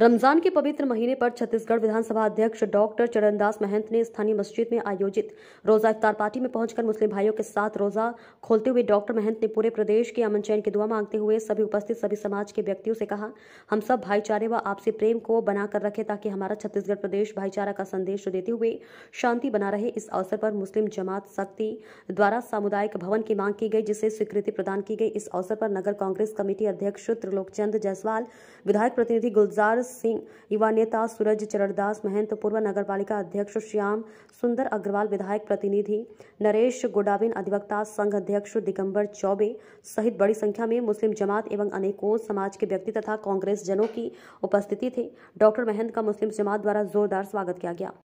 रमजान के पवित्र महीने पर छत्तीसगढ़ विधानसभा अध्यक्ष डॉक्टर चरणदास महंत ने स्थानीय मस्जिद में आयोजित रोजा इफ्तार पार्टी में पहुंचकर मुस्लिम भाइयों के साथ रोजा खोलते हुए डॉक्टर महंत ने पूरे प्रदेश के अमन चैन की दुआ मांगते हुए सभी उपस्थित सभी समाज के व्यक्तियों से कहा हम सब भाईचारे व आपसी प्रेम को बनाकर रखें ताकि हमारा छत्तीसगढ़ प्रदेश भाईचारा का संदेश देते हुए शांति बना रहे इस अवसर पर मुस्लिम जमात शक्ति द्वारा सामुदायिक भवन की मांग की गई जिसे स्वीकृति प्रदान की गई इस अवसर पर नगर कांग्रेस कमेटी अध्यक्ष त्रिलोक चंद जायसवाल विधायक प्रतिनिधि गुलजार सिंह युवा नेता सूरज चरणदास महंत पूर्व नगर पालिका अध्यक्ष श्याम सुंदर अग्रवाल विधायक प्रतिनिधि नरेश गोडाबिन अधिवक्ता संघ अध्यक्ष दिगंबर चौबे सहित बड़ी संख्या में मुस्लिम जमात एवं अनेकों समाज के व्यक्ति तथा कांग्रेस जनों की उपस्थिति थे डॉक्टर महंत का मुस्लिम जमात द्वारा जोरदार स्वागत किया गया